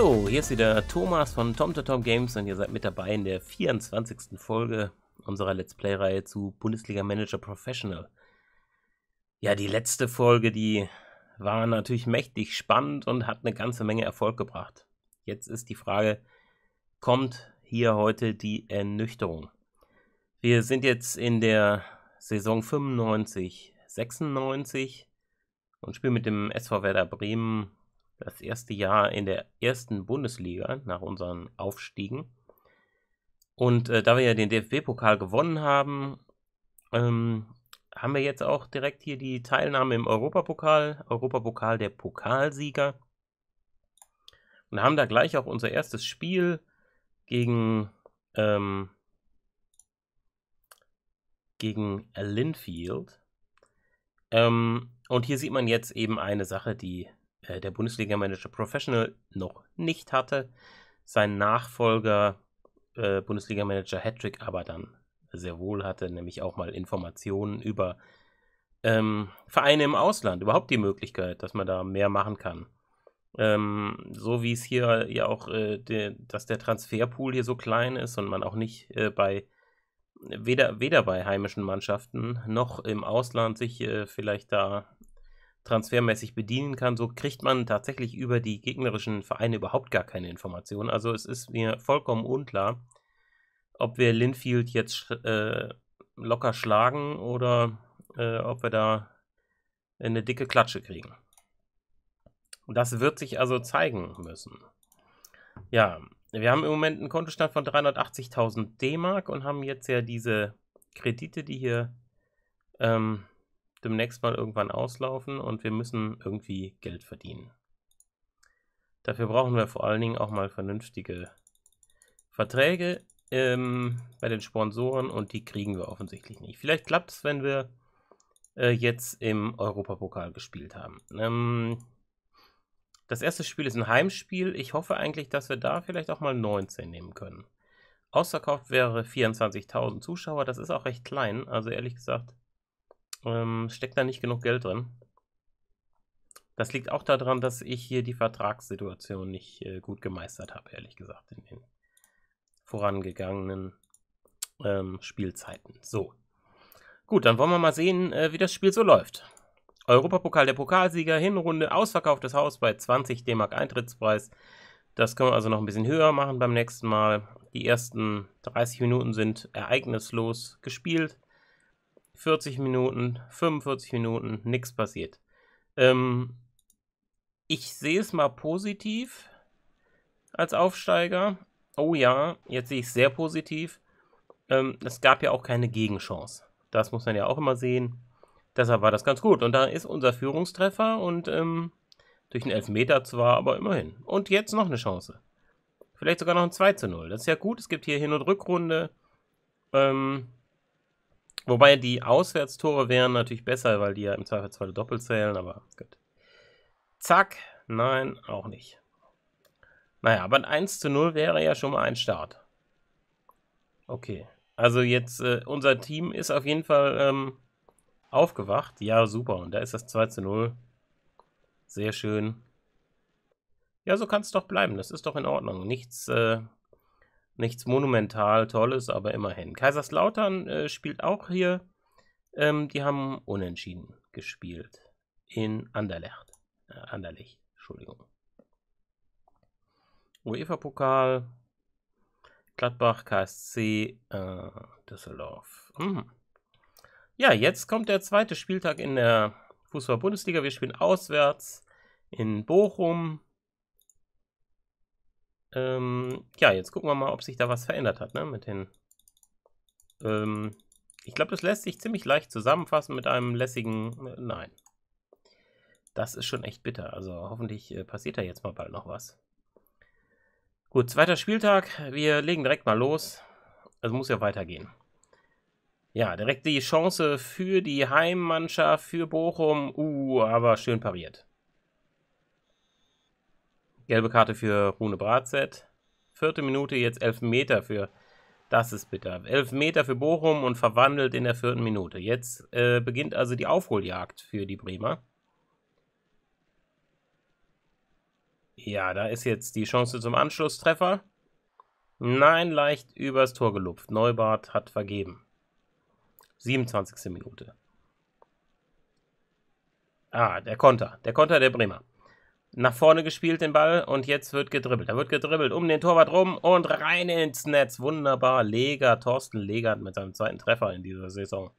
Hallo, hier ist wieder Thomas von Tom Tom Games und ihr seid mit dabei in der 24. Folge unserer Let's Play-Reihe zu Bundesliga Manager Professional. Ja, die letzte Folge, die war natürlich mächtig spannend und hat eine ganze Menge Erfolg gebracht. Jetzt ist die Frage, kommt hier heute die Ernüchterung? Wir sind jetzt in der Saison 95, 96 und spielen mit dem SV Werder Bremen das erste Jahr in der ersten Bundesliga nach unseren Aufstiegen. Und äh, da wir ja den DFB-Pokal gewonnen haben, ähm, haben wir jetzt auch direkt hier die Teilnahme im Europapokal, Europapokal der Pokalsieger. Und haben da gleich auch unser erstes Spiel gegen, ähm, gegen Linfield. Ähm, und hier sieht man jetzt eben eine Sache, die äh, der Bundesliga-Manager Professional noch nicht hatte. Sein Nachfolger äh, Bundesliga-Manager Hattrick aber dann sehr wohl hatte, nämlich auch mal Informationen über ähm, Vereine im Ausland, überhaupt die Möglichkeit, dass man da mehr machen kann. Ähm, so wie es hier ja auch, äh, de, dass der Transferpool hier so klein ist und man auch nicht äh, bei weder, weder bei heimischen Mannschaften noch im Ausland sich äh, vielleicht da transfermäßig bedienen kann. So kriegt man tatsächlich über die gegnerischen Vereine überhaupt gar keine Informationen. Also es ist mir vollkommen unklar, ob wir Linfield jetzt äh, locker schlagen oder äh, ob wir da eine dicke Klatsche kriegen. Das wird sich also zeigen müssen. Ja, wir haben im Moment einen Kontostand von 380.000 D-Mark und haben jetzt ja diese Kredite, die hier ähm, demnächst mal irgendwann auslaufen und wir müssen irgendwie Geld verdienen. Dafür brauchen wir vor allen Dingen auch mal vernünftige Verträge ähm, bei den Sponsoren und die kriegen wir offensichtlich nicht. Vielleicht klappt es, wenn wir äh, jetzt im Europapokal gespielt haben. Ähm, das erste Spiel ist ein Heimspiel. Ich hoffe eigentlich, dass wir da vielleicht auch mal 19 nehmen können. Ausverkauft wäre 24.000 Zuschauer. Das ist auch recht klein. Also ehrlich gesagt, ähm, steckt da nicht genug Geld drin. Das liegt auch daran, dass ich hier die Vertragssituation nicht äh, gut gemeistert habe, ehrlich gesagt, in den vorangegangenen ähm, Spielzeiten. So. Gut, dann wollen wir mal sehen, äh, wie das Spiel so läuft. Europapokal der Pokalsieger, Hinrunde, ausverkauftes Haus bei 20 DM Eintrittspreis. Das können wir also noch ein bisschen höher machen beim nächsten Mal. Die ersten 30 Minuten sind ereignislos gespielt. 40 Minuten, 45 Minuten, nichts passiert. Ähm, ich sehe es mal positiv als Aufsteiger. Oh ja, jetzt sehe ich es sehr positiv. Ähm, es gab ja auch keine Gegenchance. Das muss man ja auch immer sehen. Deshalb war das ganz gut. Und da ist unser Führungstreffer und ähm, durch den Elfmeter zwar, aber immerhin. Und jetzt noch eine Chance. Vielleicht sogar noch ein 2 zu 0. Das ist ja gut. Es gibt hier Hin- und Rückrunde. Ähm, Wobei die Auswärtstore wären natürlich besser, weil die ja im Zweifelsfall doppelt zählen, aber gut. Zack, nein, auch nicht. Naja, aber ein 1 zu 0 wäre ja schon mal ein Start. Okay, also jetzt, äh, unser Team ist auf jeden Fall ähm, aufgewacht. Ja, super, und da ist das 2 zu 0. Sehr schön. Ja, so kann es doch bleiben, das ist doch in Ordnung. Nichts... Äh, Nichts monumental Tolles, aber immerhin. Kaiserslautern äh, spielt auch hier. Ähm, die haben unentschieden gespielt. In Anderlecht. Äh, Anderlecht, Entschuldigung. UEFA-Pokal. Gladbach, KSC, äh, Düsseldorf. Hm. Ja, jetzt kommt der zweite Spieltag in der Fußball-Bundesliga. Wir spielen auswärts in Bochum. Ähm, ja, jetzt gucken wir mal, ob sich da was verändert hat, ne, mit den... Ähm, ich glaube, das lässt sich ziemlich leicht zusammenfassen mit einem lässigen äh, Nein. Das ist schon echt bitter, also hoffentlich äh, passiert da jetzt mal bald noch was. Gut, zweiter Spieltag, wir legen direkt mal los, also muss ja weitergehen. Ja, direkt die Chance für die Heimmannschaft, für Bochum, uh, aber schön pariert. Gelbe Karte für Rune Bratzett. Vierte Minute, jetzt Meter für. Das ist bitter. Meter für Bochum und verwandelt in der vierten Minute. Jetzt äh, beginnt also die Aufholjagd für die Bremer. Ja, da ist jetzt die Chance zum Anschlusstreffer. Nein, leicht übers Tor gelupft. Neubart hat vergeben. 27. Minute. Ah, der Konter. Der Konter der Bremer nach vorne gespielt den Ball und jetzt wird gedribbelt. Da wird gedribbelt um den Torwart rum und rein ins Netz. Wunderbar. Leger, Thorsten Legert mit seinem zweiten Treffer in dieser Saison.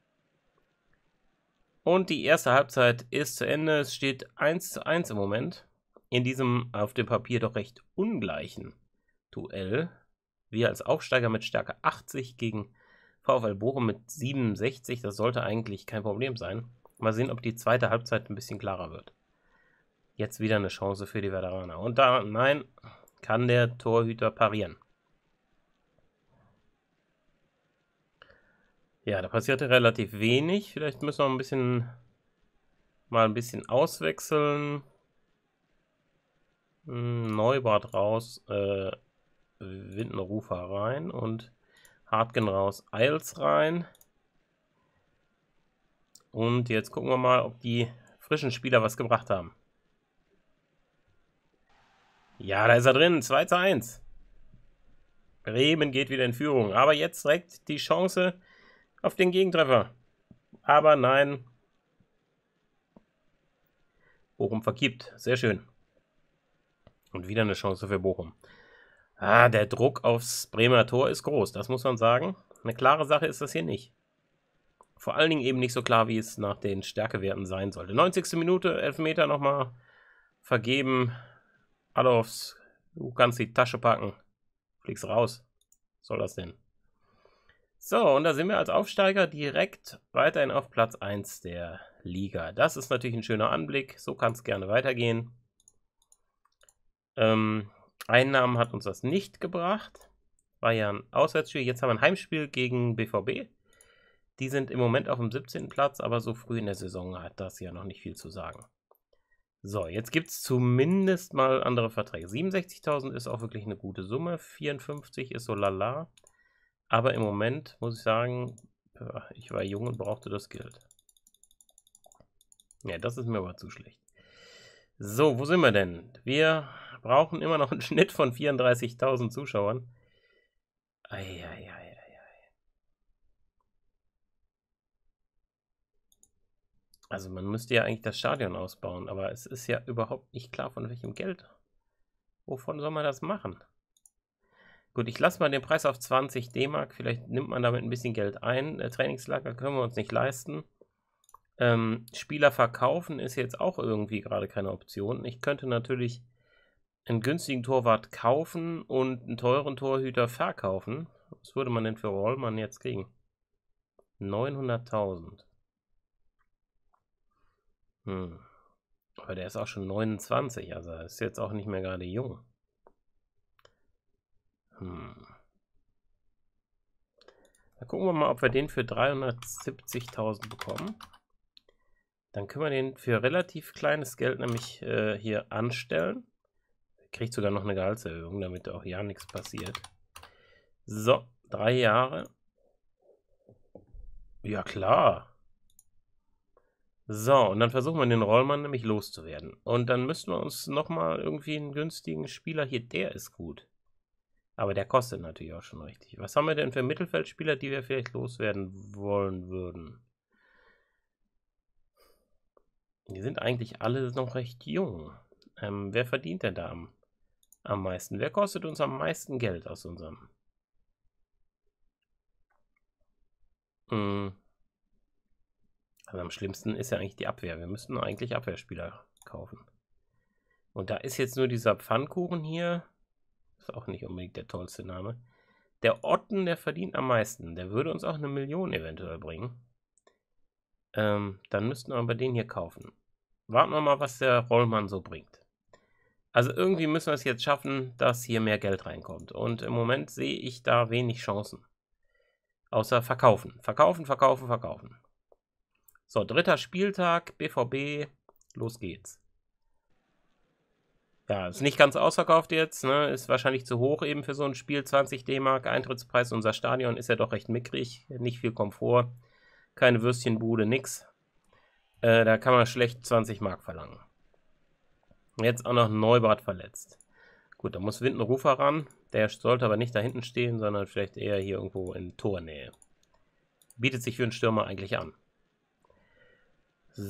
Und die erste Halbzeit ist zu Ende. Es steht 1 zu 1 im Moment. In diesem auf dem Papier doch recht ungleichen Duell. Wir als Aufsteiger mit Stärke 80 gegen VfL Bochum mit 67. Das sollte eigentlich kein Problem sein. Mal sehen, ob die zweite Halbzeit ein bisschen klarer wird. Jetzt wieder eine Chance für die Veteraner. Und da, nein, kann der Torhüter parieren. Ja, da passierte relativ wenig. Vielleicht müssen wir ein bisschen mal ein bisschen auswechseln. Hm, Neubart raus, äh, Windenrufer rein und Hartgen raus, Eils rein. Und jetzt gucken wir mal, ob die frischen Spieler was gebracht haben. Ja, da ist er drin. 2 zu 1. Bremen geht wieder in Führung. Aber jetzt direkt die Chance auf den Gegentreffer. Aber nein. Bochum vergibt. Sehr schön. Und wieder eine Chance für Bochum. Ah, der Druck aufs Bremer Tor ist groß, das muss man sagen. Eine klare Sache ist das hier nicht. Vor allen Dingen eben nicht so klar, wie es nach den Stärkewerten sein sollte. 90. Minute, Elfmeter nochmal vergeben. Alle aufs. Du kannst die Tasche packen. Fliegst raus. Was soll das denn? So, und da sind wir als Aufsteiger direkt weiterhin auf Platz 1 der Liga. Das ist natürlich ein schöner Anblick. So kann es gerne weitergehen. Ähm, Einnahmen hat uns das nicht gebracht. War ja ein Auswärtsspiel. Jetzt haben wir ein Heimspiel gegen BVB. Die sind im Moment auf dem 17. Platz, aber so früh in der Saison hat das ja noch nicht viel zu sagen. So, jetzt gibt es zumindest mal andere Verträge. 67.000 ist auch wirklich eine gute Summe. 54 ist so lala. Aber im Moment muss ich sagen, ich war jung und brauchte das Geld. Ja, das ist mir aber zu schlecht. So, wo sind wir denn? Wir brauchen immer noch einen Schnitt von 34.000 Zuschauern. Eieiei. Also man müsste ja eigentlich das Stadion ausbauen, aber es ist ja überhaupt nicht klar, von welchem Geld. Wovon soll man das machen? Gut, ich lasse mal den Preis auf 20 D-Mark. Vielleicht nimmt man damit ein bisschen Geld ein. Der äh, Trainingslager können wir uns nicht leisten. Ähm, Spieler verkaufen ist jetzt auch irgendwie gerade keine Option. Ich könnte natürlich einen günstigen Torwart kaufen und einen teuren Torhüter verkaufen. Was würde man denn für Rollmann jetzt kriegen? 900.000. Hm. Aber der ist auch schon 29, also ist jetzt auch nicht mehr gerade jung. Hm. Dann gucken wir mal, ob wir den für 370.000 bekommen. Dann können wir den für relativ kleines Geld nämlich äh, hier anstellen. Kriegt sogar noch eine Gehaltserhöhung, damit auch ja nichts passiert. So, drei Jahre. Ja klar, so, und dann versuchen wir den Rollmann nämlich loszuwerden. Und dann müssen wir uns nochmal irgendwie einen günstigen Spieler hier, der ist gut. Aber der kostet natürlich auch schon richtig. Was haben wir denn für Mittelfeldspieler, die wir vielleicht loswerden wollen würden? Die sind eigentlich alle noch recht jung. Ähm, wer verdient denn da am, am meisten? Wer kostet uns am meisten Geld aus unserem? Hm, aber am schlimmsten ist ja eigentlich die Abwehr. Wir müssten eigentlich Abwehrspieler kaufen. Und da ist jetzt nur dieser Pfannkuchen hier. Ist auch nicht unbedingt der tollste Name. Der Otten, der verdient am meisten. Der würde uns auch eine Million eventuell bringen. Ähm, dann müssten wir aber den hier kaufen. Warten wir mal, was der Rollmann so bringt. Also irgendwie müssen wir es jetzt schaffen, dass hier mehr Geld reinkommt. Und im Moment sehe ich da wenig Chancen. Außer verkaufen. Verkaufen, verkaufen, verkaufen. So, dritter Spieltag, BVB, los geht's. Ja, ist nicht ganz ausverkauft jetzt, ne? ist wahrscheinlich zu hoch eben für so ein Spiel, 20 D-Mark, Eintrittspreis, unser Stadion ist ja doch recht mickrig, nicht viel Komfort, keine Würstchenbude, nix. Äh, da kann man schlecht 20 Mark verlangen. Jetzt auch noch Neubart verletzt. Gut, da muss Windenrufer ran, der sollte aber nicht da hinten stehen, sondern vielleicht eher hier irgendwo in Tornähe. Bietet sich für einen Stürmer eigentlich an.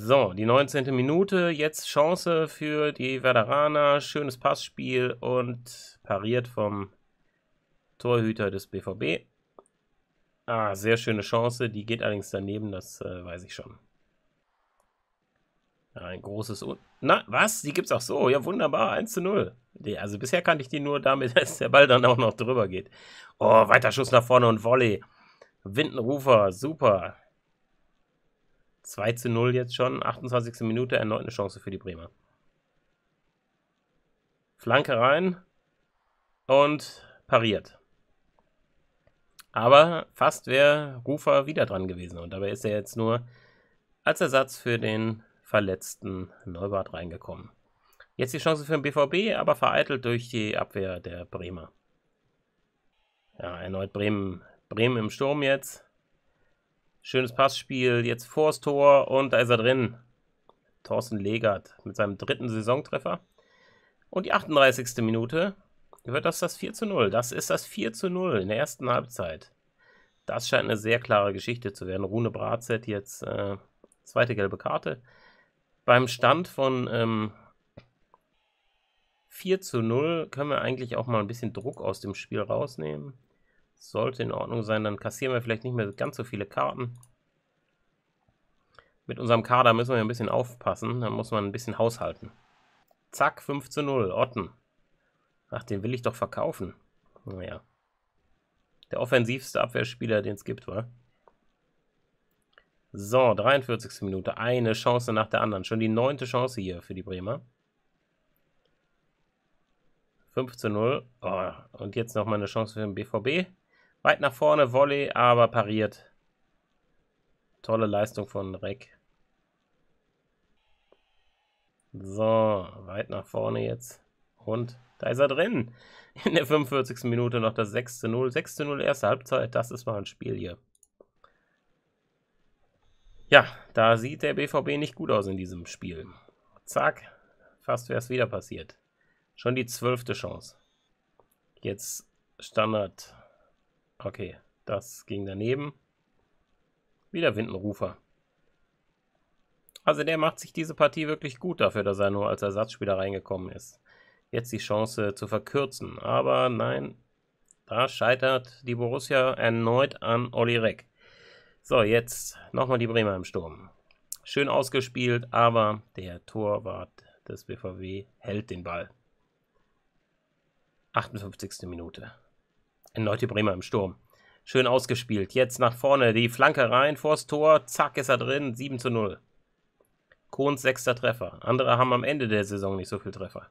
So, die 19. Minute, jetzt Chance für die Werderaner, schönes Passspiel und pariert vom Torhüter des BVB. Ah, sehr schöne Chance, die geht allerdings daneben, das äh, weiß ich schon. Ein großes... Un Na, was? Die gibt's auch so. Ja, wunderbar. 1 zu 0. Also bisher kannte ich die nur damit, dass der Ball dann auch noch drüber geht. Oh, weiter Schuss nach vorne und Volley. Windenrufer, super. 2 zu 0 jetzt schon, 28. Minute, erneut eine Chance für die Bremer. Flanke rein und pariert. Aber fast wäre Rufer wieder dran gewesen und dabei ist er jetzt nur als Ersatz für den verletzten Neubart reingekommen. Jetzt die Chance für den BVB, aber vereitelt durch die Abwehr der Bremer. Ja, erneut Bremen, Bremen im Sturm jetzt. Schönes Passspiel, jetzt vors Tor und da ist er drin. Thorsten Legert mit seinem dritten Saisontreffer. Und die 38. Minute wird das das 4 zu 0. Das ist das 4 zu 0 in der ersten Halbzeit. Das scheint eine sehr klare Geschichte zu werden. Rune Bratzett jetzt äh, zweite gelbe Karte. Beim Stand von ähm, 4 zu 0 können wir eigentlich auch mal ein bisschen Druck aus dem Spiel rausnehmen. Sollte in Ordnung sein. Dann kassieren wir vielleicht nicht mehr ganz so viele Karten. Mit unserem Kader müssen wir ein bisschen aufpassen. Da muss man ein bisschen haushalten. Zack, 5 zu 0. Otten. Ach, den will ich doch verkaufen. Naja. Der offensivste Abwehrspieler, den es gibt, war. So, 43. Minute. Eine Chance nach der anderen. Schon die neunte Chance hier für die Bremer. 5 zu 0. Oh, und jetzt nochmal eine Chance für den BVB. Weit nach vorne, Volley, aber pariert. Tolle Leistung von Reck. So, weit nach vorne jetzt. Und da ist er drin. In der 45. Minute noch das 6 zu 0. 6 zu 0 erste Halbzeit. Das ist mal ein Spiel hier. Ja, da sieht der BVB nicht gut aus in diesem Spiel. Zack, fast wäre es wieder passiert. Schon die zwölfte Chance. Jetzt Standard Okay, das ging daneben. Wieder Windenrufer. Also der macht sich diese Partie wirklich gut dafür, dass er nur als Ersatzspieler reingekommen ist. Jetzt die Chance zu verkürzen. Aber nein, da scheitert die Borussia erneut an Olli Reck. So, jetzt nochmal die Bremer im Sturm. Schön ausgespielt, aber der Torwart des BVW hält den Ball. 58. Minute. Erneut die Bremer im Sturm. Schön ausgespielt. Jetzt nach vorne. Die Flanke rein, vors Tor. Zack, ist er drin. 7 zu 0. Kohns sechster Treffer. Andere haben am Ende der Saison nicht so viel Treffer.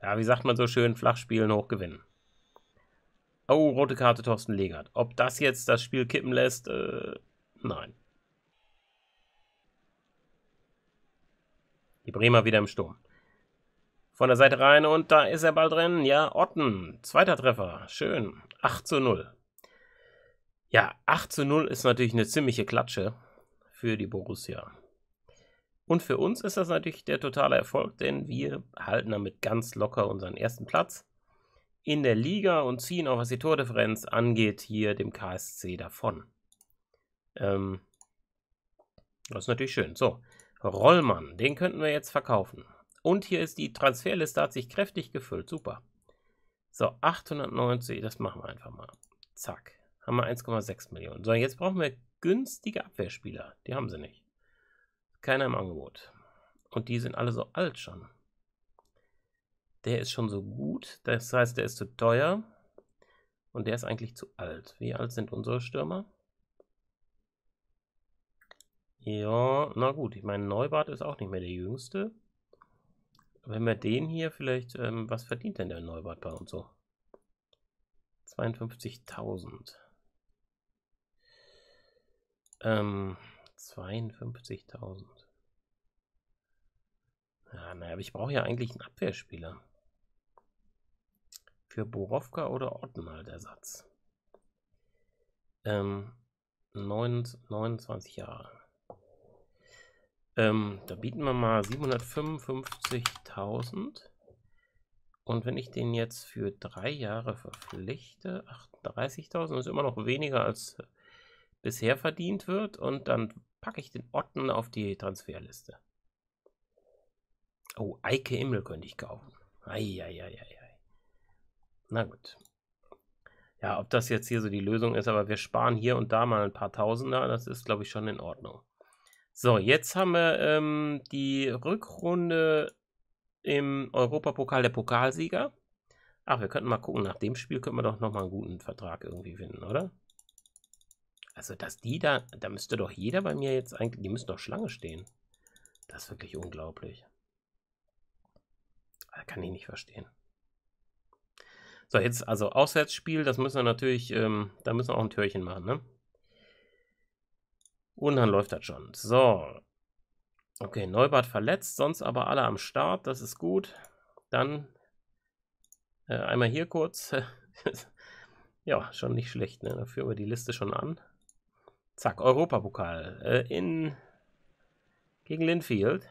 Ja, wie sagt man so schön, Flachspielen hochgewinnen. Oh, rote Karte Thorsten Legert. Ob das jetzt das Spiel kippen lässt? Äh, nein. Die Bremer wieder im Sturm. Von der Seite rein und da ist er bald drin. Ja, Otten. Zweiter Treffer. Schön. 8 zu 0. Ja, 8 zu 0 ist natürlich eine ziemliche Klatsche für die Borussia. Und für uns ist das natürlich der totale Erfolg, denn wir halten damit ganz locker unseren ersten Platz in der Liga und ziehen auch, was die Tordifferenz angeht, hier dem KSC davon. Ähm, das ist natürlich schön. So, Rollmann, den könnten wir jetzt verkaufen. Und hier ist die Transferliste, hat sich kräftig gefüllt. Super. So, 890, das machen wir einfach mal. Zack, haben wir 1,6 Millionen. So, jetzt brauchen wir günstige Abwehrspieler. Die haben sie nicht. Keiner im Angebot. Und die sind alle so alt schon. Der ist schon so gut, das heißt, der ist zu teuer. Und der ist eigentlich zu alt. Wie alt sind unsere Stürmer? Ja, na gut, ich meine, Neubart ist auch nicht mehr der Jüngste. Wenn wir den hier vielleicht, ähm, was verdient denn der Neubart bei uns so? 52.000. Ähm, 52.000. Ja, naja, aber ich brauche ja eigentlich einen Abwehrspieler. Für Borowka oder Orten halt Ersatz. Ähm, 29 Jahre. Ähm, da bieten wir mal 755.000. Und wenn ich den jetzt für drei Jahre verpflichte, 38.000 ist immer noch weniger als äh, bisher verdient wird. Und dann packe ich den Otten auf die Transferliste. Oh, Eike Immel könnte ich kaufen. Eieieiei. Na gut. Ja, ob das jetzt hier so die Lösung ist, aber wir sparen hier und da mal ein paar Tausender, das ist, glaube ich, schon in Ordnung. So, jetzt haben wir ähm, die Rückrunde im Europapokal der Pokalsieger. Ach, wir könnten mal gucken. Nach dem Spiel können wir doch nochmal einen guten Vertrag irgendwie finden, oder? Also, dass die da, da müsste doch jeder bei mir jetzt eigentlich, die müssen doch Schlange stehen. Das ist wirklich unglaublich. Das ah, kann ich nicht verstehen. So, jetzt also Auswärtsspiel, das müssen wir natürlich, ähm, da müssen wir auch ein Türchen machen, ne? Und dann läuft das schon. So. Okay, Neubart verletzt, sonst aber alle am Start. Das ist gut. Dann äh, einmal hier kurz. ja, schon nicht schlecht. Ne? Da führen wir die Liste schon an. Zack, Europapokal äh, in gegen Linfield.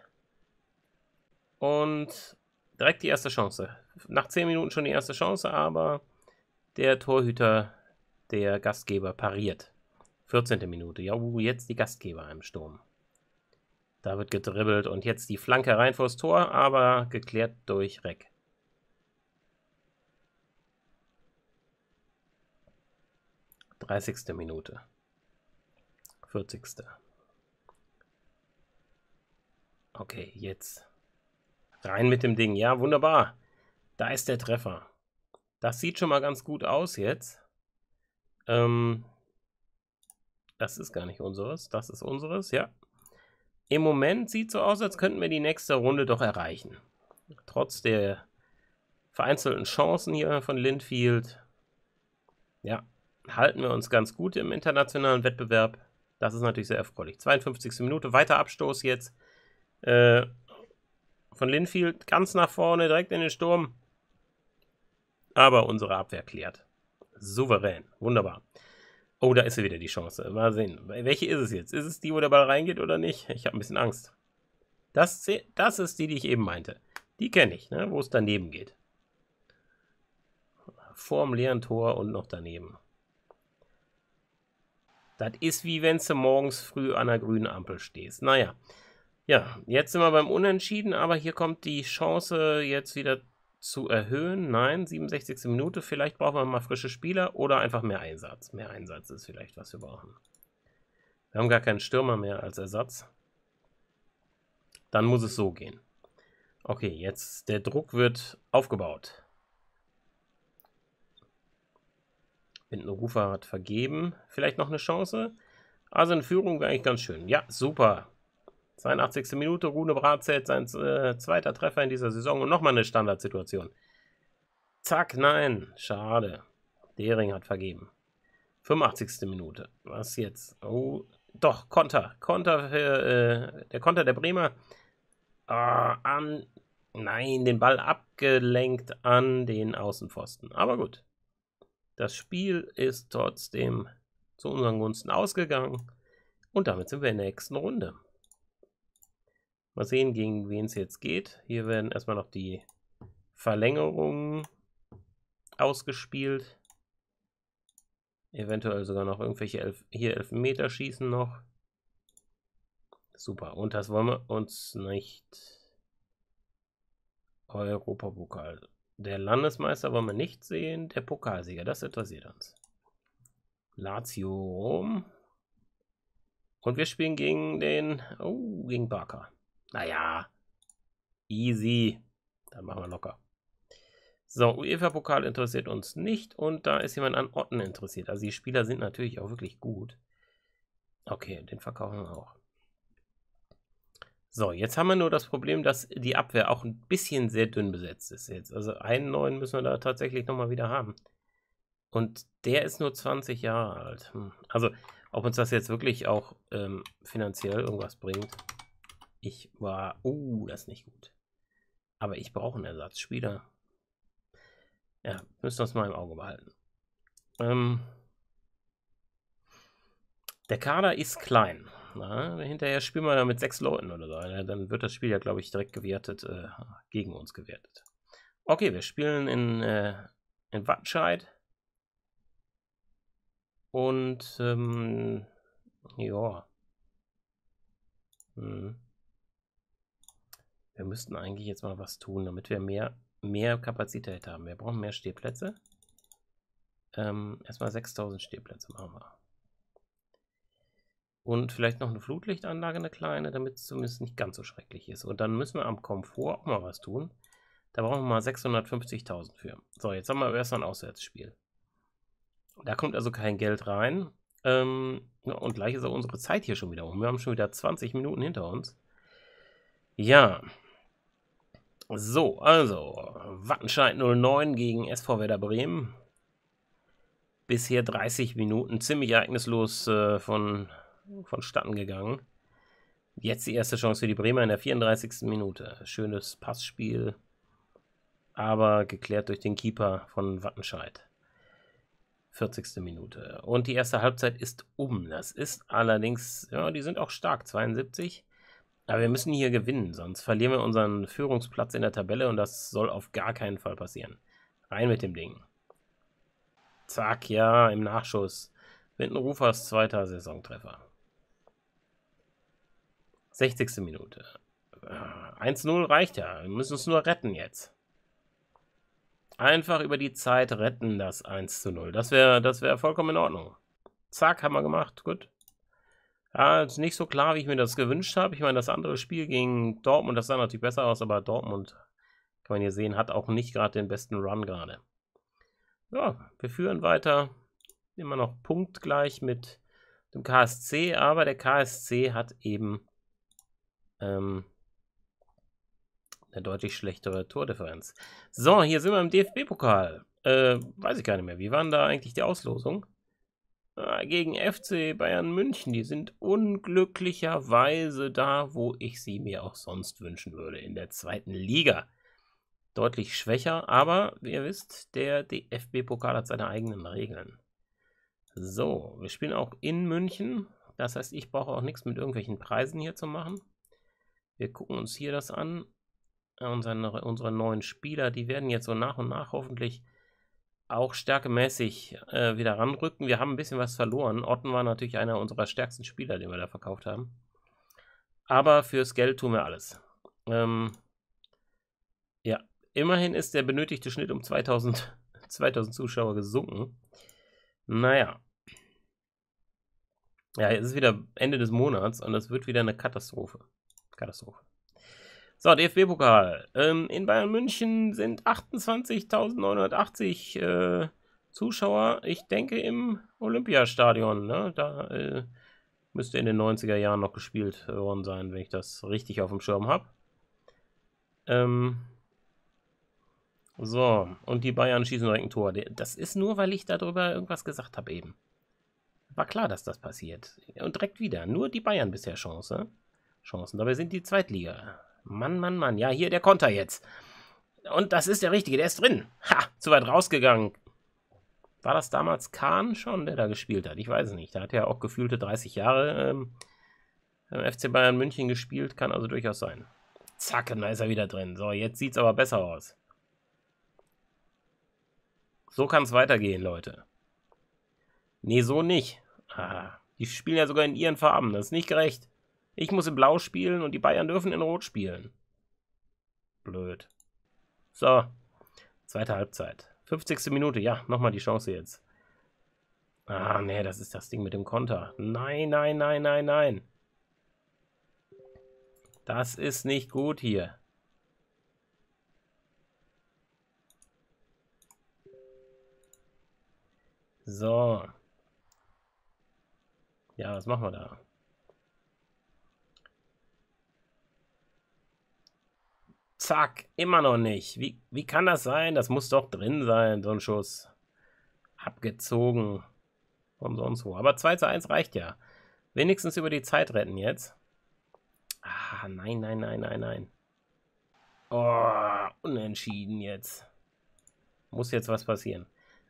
Und direkt die erste Chance. Nach 10 Minuten schon die erste Chance, aber der Torhüter, der Gastgeber, pariert. 14. Minute. Ja, uh, jetzt die Gastgeber im Sturm. Da wird gedribbelt und jetzt die Flanke rein vors Tor, aber geklärt durch Reck. Dreißigste Minute. Vierzigste. Okay, jetzt. Rein mit dem Ding. Ja, wunderbar. Da ist der Treffer. Das sieht schon mal ganz gut aus jetzt. Ähm, das ist gar nicht unseres, das ist unseres, ja. Im Moment sieht so aus, als könnten wir die nächste Runde doch erreichen. Trotz der vereinzelten Chancen hier von Linfield. Ja, halten wir uns ganz gut im internationalen Wettbewerb. Das ist natürlich sehr erfreulich. 52. Minute, weiter Abstoß jetzt. Äh, von Linfield ganz nach vorne, direkt in den Sturm. Aber unsere Abwehr klärt. Souverän. Wunderbar. Oh, da ist wieder die Chance. Mal sehen. Welche ist es jetzt? Ist es die, wo der Ball reingeht oder nicht? Ich habe ein bisschen Angst. Das, das ist die, die ich eben meinte. Die kenne ich, ne? wo es daneben geht. Vorm leeren Tor und noch daneben. Das ist wie wenn du morgens früh an der grünen Ampel stehst. Naja. Ja, jetzt sind wir beim Unentschieden, aber hier kommt die Chance, jetzt wieder zu erhöhen. Nein, 67. Minute. Vielleicht brauchen wir mal frische Spieler oder einfach mehr Einsatz. Mehr Einsatz ist vielleicht, was wir brauchen. Wir haben gar keinen Stürmer mehr als Ersatz. Dann muss es so gehen. Okay, jetzt der Druck wird aufgebaut. Windenrufer hat vergeben. Vielleicht noch eine Chance. Also in Führung wäre eigentlich ganz schön. Ja, super. 82. Minute, Rune Bratzett, sein äh, zweiter Treffer in dieser Saison und nochmal eine Standardsituation. Zack, nein, schade. Dering hat vergeben. 85. Minute, was jetzt? Oh, doch, Konter. Konter für, äh, der Konter der Bremer. Ah, an, nein, den Ball abgelenkt an den Außenpfosten. Aber gut, das Spiel ist trotzdem zu unseren Gunsten ausgegangen. Und damit sind wir in der nächsten Runde. Mal sehen, gegen wen es jetzt geht. Hier werden erstmal noch die Verlängerungen ausgespielt. Eventuell sogar noch irgendwelche Elf hier Elfmeter schießen noch. Super. Und das wollen wir uns nicht. Europapokal. Der Landesmeister wollen wir nicht sehen. Der Pokalsieger, das interessiert uns. Lazio Rom. Und wir spielen gegen den. Oh, gegen Barker. Naja, easy. Dann machen wir locker. So, UEFA-Pokal interessiert uns nicht und da ist jemand an Orten interessiert. Also die Spieler sind natürlich auch wirklich gut. Okay, den verkaufen wir auch. So, jetzt haben wir nur das Problem, dass die Abwehr auch ein bisschen sehr dünn besetzt ist jetzt. Also einen neuen müssen wir da tatsächlich nochmal wieder haben. Und der ist nur 20 Jahre alt. Hm. Also, ob uns das jetzt wirklich auch ähm, finanziell irgendwas bringt, ich war, oh, das ist nicht gut. Aber ich brauche einen Ersatzspieler. Ja, müssen wir das mal im Auge behalten. Ähm, der Kader ist klein. Na, ne? hinterher spielen wir da mit sechs Leuten oder so. dann wird das Spiel ja, glaube ich, direkt gewertet, äh, gegen uns gewertet. Okay, wir spielen in, äh, in Wattscheid. Und, ähm, ja. Hm. Wir müssten eigentlich jetzt mal was tun, damit wir mehr, mehr Kapazität haben. Wir brauchen mehr Stehplätze. Ähm, erstmal 6000 Stehplätze machen wir. Und vielleicht noch eine Flutlichtanlage, eine kleine, damit es zumindest nicht ganz so schrecklich ist. Und dann müssen wir am Komfort auch mal was tun. Da brauchen wir mal 650.000 für. So, jetzt haben wir erst ein Auswärtsspiel. Da kommt also kein Geld rein. Ähm, und gleich ist auch unsere Zeit hier schon wieder um. Wir haben schon wieder 20 Minuten hinter uns. Ja, so, also Wattenscheid 09 gegen SV Werder Bremen. Bisher 30 Minuten, ziemlich ereignislos äh, von, vonstatten gegangen. Jetzt die erste Chance für die Bremer in der 34. Minute. Schönes Passspiel, aber geklärt durch den Keeper von Wattenscheid. 40. Minute. Und die erste Halbzeit ist um. Das ist allerdings, ja, die sind auch stark. 72. Aber wir müssen hier gewinnen, sonst verlieren wir unseren Führungsplatz in der Tabelle und das soll auf gar keinen Fall passieren. Rein mit dem Ding. Zack, ja, im Nachschuss. Windenrufers zweiter Saisontreffer. 60. Minute. 1-0 reicht ja. Wir müssen es nur retten jetzt. Einfach über die Zeit retten das 1 0. Das wäre das wär vollkommen in Ordnung. Zack, haben wir gemacht. Gut. Ja, ist nicht so klar, wie ich mir das gewünscht habe. Ich meine, das andere Spiel gegen Dortmund, das sah natürlich besser aus, aber Dortmund, kann man hier sehen, hat auch nicht gerade den besten Run gerade. Ja, wir führen weiter. Immer noch punktgleich mit dem KSC, aber der KSC hat eben ähm, eine deutlich schlechtere Tordifferenz. So, hier sind wir im DFB-Pokal. Äh, weiß ich gar nicht mehr. Wie waren da eigentlich die Auslosung? Äh, gegen FC Bayern München. Die sind unglücklicherweise da, wo ich sie mir auch sonst wünschen würde, in der zweiten Liga. Deutlich schwächer, aber wie ihr wisst, der DFB-Pokal hat seine eigenen Regeln. So, wir spielen auch in München. Das heißt, ich brauche auch nichts mit irgendwelchen Preisen hier zu machen. Wir gucken uns hier das an. Unsere, unsere neuen Spieler, die werden jetzt so nach und nach hoffentlich auch stärkemäßig äh, wieder ranrücken. Wir haben ein bisschen was verloren. Otten war natürlich einer unserer stärksten Spieler, den wir da verkauft haben. Aber fürs Geld tun wir alles. Ähm, ja, immerhin ist der benötigte Schnitt um 2000, 2000 Zuschauer gesunken. Naja. Ja, jetzt ist wieder Ende des Monats und es wird wieder eine Katastrophe. Katastrophe. So, DFB-Pokal. E ähm, in Bayern München sind 28.980 äh, Zuschauer. Ich denke im Olympiastadion. Ne? Da äh, müsste in den 90er Jahren noch gespielt worden sein, wenn ich das richtig auf dem Schirm habe. Ähm, so, und die Bayern schießen direkt ein Tor. Das ist nur, weil ich darüber irgendwas gesagt habe eben. War klar, dass das passiert. Und direkt wieder. Nur die Bayern bisher Chance. Chancen. Dabei sind die Zweitliga. Mann, Mann, Mann. Ja, hier der Konter jetzt. Und das ist der richtige, der ist drin. Ha, zu weit rausgegangen. War das damals Kahn schon, der da gespielt hat? Ich weiß es nicht. Da hat er ja auch gefühlte 30 Jahre ähm, im FC Bayern München gespielt. Kann also durchaus sein. Zack, und da ist er wieder drin. So, jetzt sieht es aber besser aus. So kann es weitergehen, Leute. Nee, so nicht. Ah, die spielen ja sogar in ihren Farben. Das ist nicht gerecht. Ich muss in Blau spielen und die Bayern dürfen in Rot spielen. Blöd. So, zweite Halbzeit. 50. Minute, ja, nochmal die Chance jetzt. Ah, nee, das ist das Ding mit dem Konter. Nein, nein, nein, nein, nein. Das ist nicht gut hier. So. Ja, was machen wir da? Zack, immer noch nicht. Wie, wie kann das sein? Das muss doch drin sein, so ein Schuss. Abgezogen. Von sonst wo. Aber 2 zu 1 reicht ja. Wenigstens über die Zeit retten jetzt. Ah, nein, nein, nein, nein, nein. Oh, unentschieden jetzt. Muss jetzt was passieren.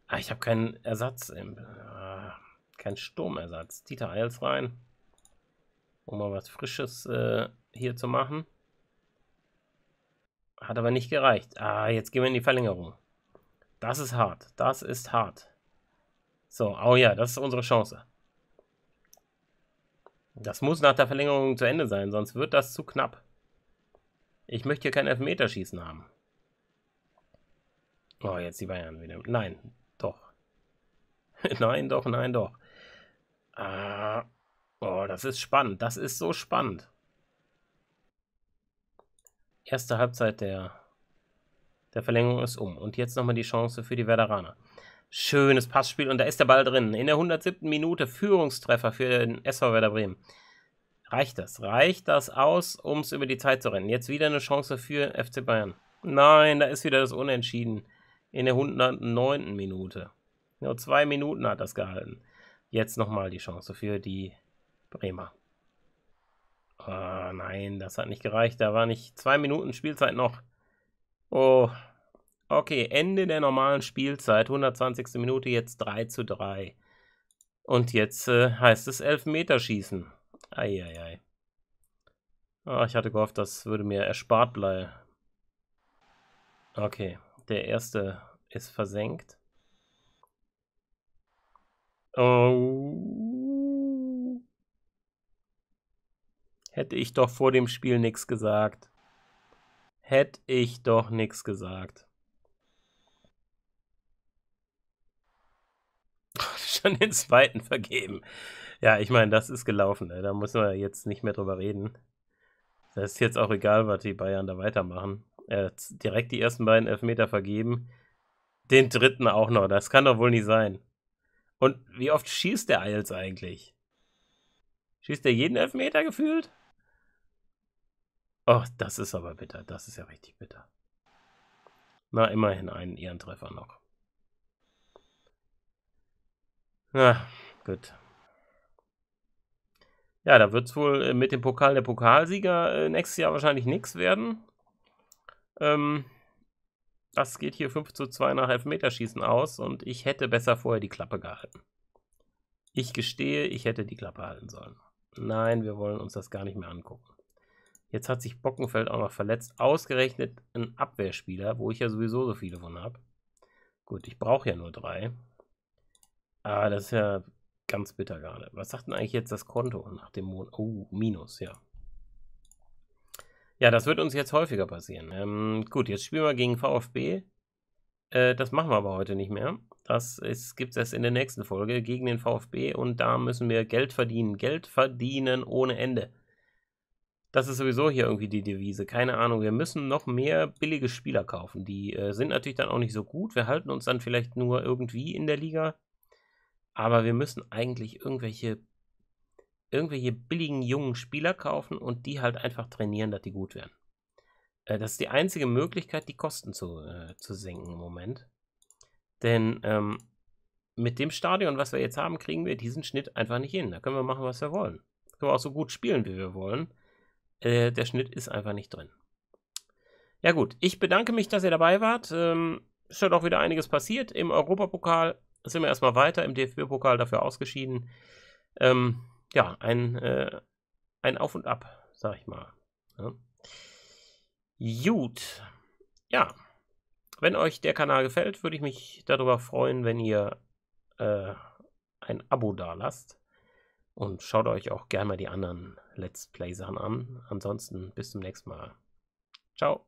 Ah, ich habe keinen Ersatz. Im, ah, kein Sturmersatz. Dieter Eils rein. Um mal was Frisches äh, hier zu machen. Hat aber nicht gereicht. Ah, jetzt gehen wir in die Verlängerung. Das ist hart. Das ist hart. So, oh ja, das ist unsere Chance. Das muss nach der Verlängerung zu Ende sein, sonst wird das zu knapp. Ich möchte hier kein Elfmeterschießen haben. Oh, jetzt die Bayern wieder. Nein, doch. nein, doch, nein, doch. Ah, oh, das ist spannend. Das ist so spannend erste Halbzeit der, der Verlängerung ist um. Und jetzt nochmal die Chance für die Werderaner. Schönes Passspiel und da ist der Ball drin. In der 107. Minute Führungstreffer für den SV Werder Bremen. Reicht das? Reicht das aus, um es über die Zeit zu rennen? Jetzt wieder eine Chance für FC Bayern. Nein, da ist wieder das Unentschieden. In der 109. Minute. Nur zwei Minuten hat das gehalten. Jetzt nochmal die Chance für die Bremer. Oh, nein, das hat nicht gereicht. Da war nicht zwei Minuten Spielzeit noch. Oh. Okay, Ende der normalen Spielzeit. 120. Minute, jetzt 3 zu 3. Und jetzt äh, heißt es Elfmeterschießen. Eieiei. Ah, ich hatte gehofft, das würde mir erspart bleiben. Okay, der erste ist versenkt. Oh. Hätte ich doch vor dem Spiel nichts gesagt. Hätte ich doch nichts gesagt. Schon den zweiten vergeben. Ja, ich meine, das ist gelaufen. Ey. Ne? Da muss man jetzt nicht mehr drüber reden. Das ist jetzt auch egal, was die Bayern da weitermachen. Äh, direkt die ersten beiden Elfmeter vergeben. Den dritten auch noch. Das kann doch wohl nicht sein. Und wie oft schießt der Eils eigentlich? Schießt er jeden Elfmeter gefühlt? Ach, das ist aber bitter. Das ist ja richtig bitter. Na, immerhin einen Ehrentreffer noch. Na, gut. Ja, da wird es wohl äh, mit dem Pokal der Pokalsieger äh, nächstes Jahr wahrscheinlich nichts werden. Ähm, das geht hier 5 zu 2 nach Elfmeterschießen aus und ich hätte besser vorher die Klappe gehalten. Ich gestehe, ich hätte die Klappe halten sollen. Nein, wir wollen uns das gar nicht mehr angucken. Jetzt hat sich Bockenfeld auch noch verletzt. Ausgerechnet ein Abwehrspieler, wo ich ja sowieso so viele von habe. Gut, ich brauche ja nur drei. Ah, das ist ja ganz bitter gerade. Was sagt denn eigentlich jetzt das Konto nach dem Monat? Oh, Minus, ja. Ja, das wird uns jetzt häufiger passieren. Ähm, gut, jetzt spielen wir gegen VfB. Äh, das machen wir aber heute nicht mehr. Das gibt es erst in der nächsten Folge gegen den VfB und da müssen wir Geld verdienen. Geld verdienen ohne Ende. Das ist sowieso hier irgendwie die Devise. Keine Ahnung, wir müssen noch mehr billige Spieler kaufen. Die äh, sind natürlich dann auch nicht so gut. Wir halten uns dann vielleicht nur irgendwie in der Liga. Aber wir müssen eigentlich irgendwelche, irgendwelche billigen jungen Spieler kaufen und die halt einfach trainieren, dass die gut werden. Äh, das ist die einzige Möglichkeit, die Kosten zu, äh, zu senken im Moment. Denn ähm, mit dem Stadion, was wir jetzt haben, kriegen wir diesen Schnitt einfach nicht hin. Da können wir machen, was wir wollen. Da können wir auch so gut spielen, wie wir wollen. Äh, der Schnitt ist einfach nicht drin. Ja gut, ich bedanke mich, dass ihr dabei wart. Ähm, ist schon auch wieder einiges passiert. Im Europapokal sind wir erstmal weiter, im DFB-Pokal dafür ausgeschieden. Ähm, ja, ein, äh, ein Auf und Ab, sag ich mal. Ja. Ne? Gut. Ja. Wenn euch der Kanal gefällt, würde ich mich darüber freuen, wenn ihr äh, ein Abo da lasst. Und schaut euch auch gerne mal die anderen Let's Play Sachen an. Ansonsten bis zum nächsten Mal. Ciao.